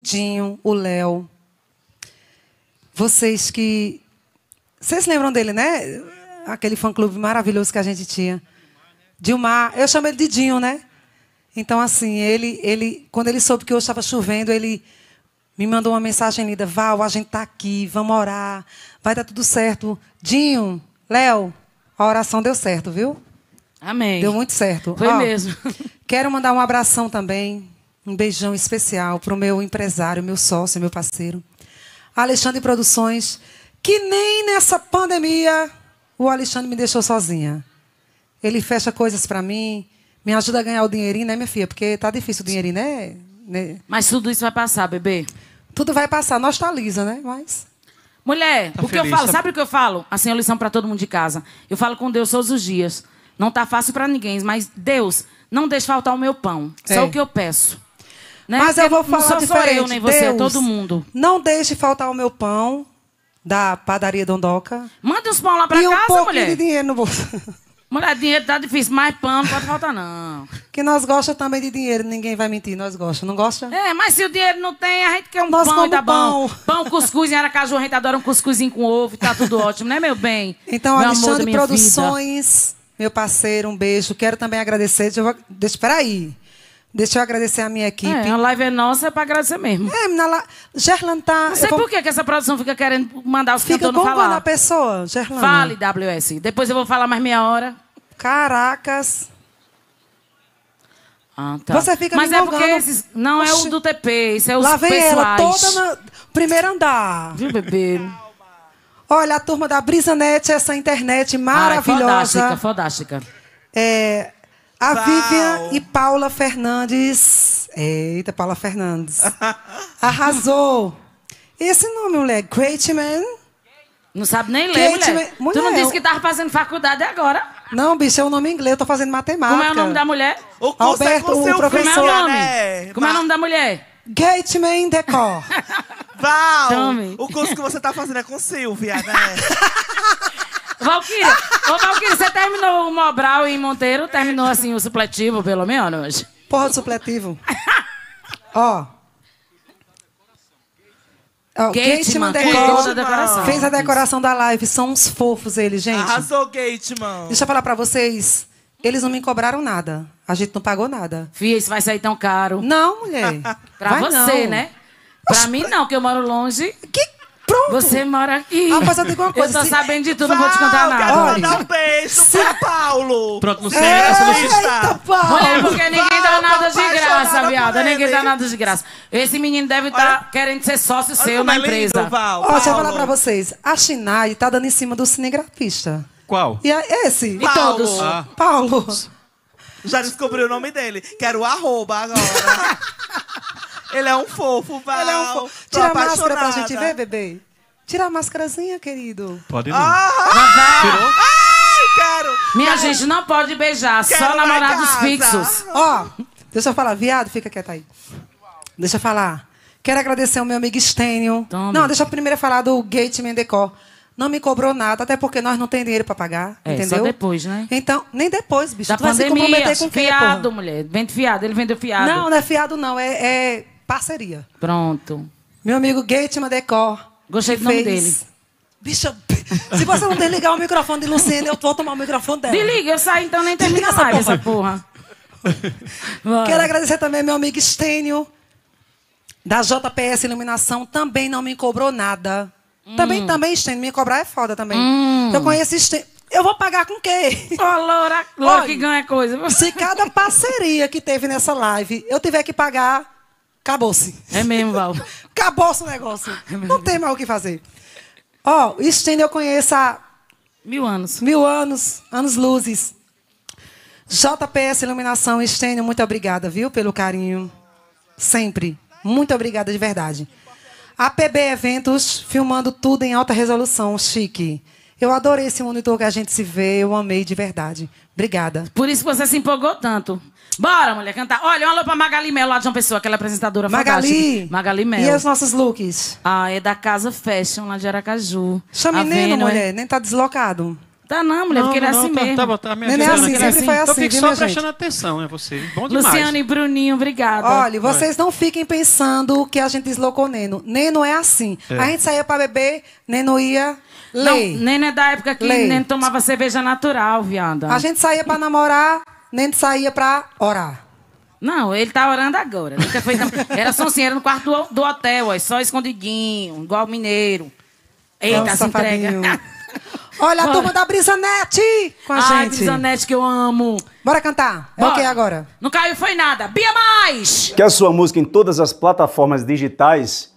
Dinho, o Léo. Vocês que. Vocês lembram dele, né? Aquele fã-clube maravilhoso que a gente tinha. Dilmar, eu chamo ele de Dinho, né? Então, assim, ele, ele, quando ele soube que hoje estava chovendo, ele me mandou uma mensagem linda: Val, a gente está aqui, vamos orar, vai dar tudo certo. Dinho, Léo, a oração deu certo, viu? Amém. Deu muito certo. Foi Ó, mesmo. Quero mandar um abração também um beijão especial para o meu empresário, meu sócio, meu parceiro. Alexandre Produções, que nem nessa pandemia o Alexandre me deixou sozinha. Ele fecha coisas para mim, me ajuda a ganhar o dinheirinho, né, minha filha? Porque tá difícil o dinheirinho, né? né? Mas tudo isso vai passar, bebê. Tudo vai passar. Nós tá lisa, né? Mas. Mulher, tá o feliz, que eu falo, tá... sabe o que eu falo? Assim, é a lição para todo mundo de casa. Eu falo com Deus todos os dias. Não tá fácil para ninguém, mas Deus, não deixe faltar o meu pão. Só é. o que eu peço. Né? Mas eu vou falar não diferente. eu, nem você, é Deus, é todo mundo. Não deixe faltar o meu pão da padaria Dondoca. Manda uns pão lá pra e casa, um pouco mulher. de dinheiro no bolso. Mulher, dinheiro tá difícil, mas pão não pode faltar, não. Que nós gostamos também de dinheiro, ninguém vai mentir, nós gostamos, não gosta? É, mas se o dinheiro não tem, a gente quer um nós pão e tá pão. bom. Pão, cuscuz em Aracaju, a gente adora um cuscuzinho com ovo, tá tudo ótimo, né, meu bem? Então, meu Alexandre Produções, vida. meu parceiro, um beijo. Quero também agradecer, deixa, espera aí. Deixa eu agradecer a minha é, equipe. É, a live é nossa, é pra agradecer mesmo. É, na la... tá. Não sei vou... por que, essa produção fica querendo mandar os fica cantores falar. Fica a pessoa, Gerland. Fale, WS. Depois eu vou falar mais meia hora. Caracas. Ah, tá. Você fica Mas é porque esses, não Oxi. é o do TP, isso é os Lá vem ela, toda no primeiro andar. Viu, bebê? Olha, a turma da Brisanet, essa internet maravilhosa. Ai, fodástica, fodástica. É, a Vivian e Paula Fernandes. Eita, Paula Fernandes. Arrasou. Esse nome, mulher, Great Man. Não sabe nem ler, mulher. mulher. Tu não disse que tava fazendo faculdade agora? Não, bicho, é o nome em inglês, eu tô fazendo matemática. Como é o nome da mulher? O é Alberto, é o professor. Né? Como é o nome? Né? Como é o nome da mulher? Gateman Decor. Val, Tome. o curso que você tá fazendo é com Silvia, né? Valquíria, ô Valquíria, você terminou o Mobral em Monteiro? Terminou assim o supletivo, pelo menos? Porra, supletivo. Ó. Oh, Gateman, Gateman decoração. fez a decoração da live. São uns fofos eles, gente. Arrasou, Gateman. Deixa eu falar pra vocês. Eles não me cobraram nada. A gente não pagou nada. Fia, isso vai sair tão caro. Não, mulher. pra vai você, não. né? Pra Oxe, mim, não, que eu moro longe. Que Pronto. Você mora aqui. Ah, mas eu digo uma coisa. Eu tô se... Assim. sabendo de tudo, Val, não vou te contar nada. Quero Olha. mandar um beijo se... pra Paulo. Pronto, não sei. É, Paulo. Mulher, porque ninguém dá nada de graça, viada. Ninguém dá nada de graça. Esse menino deve estar tá querendo ser sócio Olha seu na é empresa. Lindo, Val, Ó, deixa eu falar pra vocês. A Shinai tá dando em cima do cinegrafista. Qual? E é, é esse. Paulo. E todos. Ah. Paulo. Já descobri o nome dele. Quero o arroba agora. Ele é um fofo, Val. Ele é um fofo. Tira a máscara pra gente ver, bebê. Tira a máscarazinha, querido. Pode ir. Ah, ah, Tirou? Ai, quero. Minha quero. gente não pode beijar, quero só namorados fixos. Ó, oh, deixa eu falar, viado, fica quieto aí. Deixa eu falar. Quero agradecer ao meu amigo Stênio. Toma. Não, deixa eu primeiro falar do Gate Mendecor. não me cobrou nada, até porque nós não tem dinheiro para pagar, é, entendeu? Só depois, né? Então, nem depois, bicho. Da tu pandemia, vai se comprometer com quem, Fiado, mulher. Vende fiado, ele vendeu fiado. Não, não é fiado, não. É, é parceria. Pronto. Meu amigo Gateman Decor. Gostei do nome fez... dele. Bicha, se você não desligar o microfone de Luciana, eu vou tomar o microfone dela. Desliga, eu saio então nem termina essa essa porra. Quero agradecer também meu amigo Estênio, da JPS Iluminação, também não me cobrou nada. Hum. Também, também, Estênio, me cobrar é foda também. Hum. Eu conheço Estênio. Eu vou pagar com quê? Ô, oh, que ganha coisa. Se cada parceria que teve nessa live eu tiver que pagar Acabou-se. É mesmo, Val. Acabou-se o negócio. É não tem mais o que fazer. Ó, oh, Stênio eu conheço há... Mil anos. Mil anos, anos luzes. JPS Iluminação, Stênio, muito obrigada, viu, pelo carinho. Sempre. Muito obrigada, de verdade. APB Eventos, filmando tudo em alta resolução, chique. Eu adorei esse monitor que a gente se vê, eu amei de verdade. Obrigada. Por isso que você se empolgou tanto. Bora, mulher, cantar. Olha, um alô pra Magali Mel, lá de uma pessoa, aquela apresentadora Magali. fantástica. Magali Mel. E os nossos looks? Ah, é da Casa Fashion, lá de Aracaju. Chame Neno, mulher, é... Né? nem tá deslocado. Tá não, mulher, não, porque ele é assim tá, mesmo. Tá, tá, tá, minha é assim, sempre assim. foi assim, só prestando gente. atenção, é você. Bom demais. Luciano e Bruninho, obrigada. Olha, vocês não fiquem pensando que a gente deslocou Neno. Neno é assim. É. A gente saía pra beber, Neno ia Lei. Não, nem é da época que Lei. nem tomava cerveja natural, viada. A gente saía pra namorar, nem saía pra orar. Não, ele tá orando agora. Nunca foi... era só assim, era no quarto do, do hotel, ó, só escondidinho, igual mineiro. Eita, Nossa, se entrega. Olha a turma da Brisanete com a Ai, gente. Brisanete que eu amo. Bora cantar. Bora. É o que agora? Não caiu foi nada. Bia Mais! Quer sua música em todas as plataformas digitais?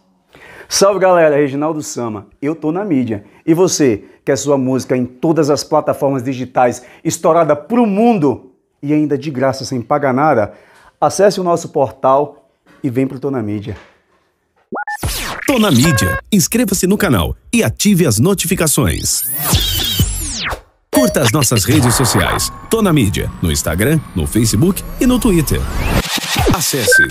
Salve galera, Reginaldo Sama. Eu tô na mídia. E você, quer é sua música em todas as plataformas digitais estourada pro mundo e ainda de graça sem pagar nada? Acesse o nosso portal e vem pro Tô na mídia. Tô na mídia. Inscreva-se no canal e ative as notificações. Curta as nossas redes sociais. Tô na mídia, no Instagram, no Facebook e no Twitter. Acesse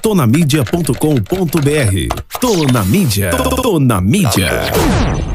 tonamídia.com.br. Tô na mídia. Tô na mídia.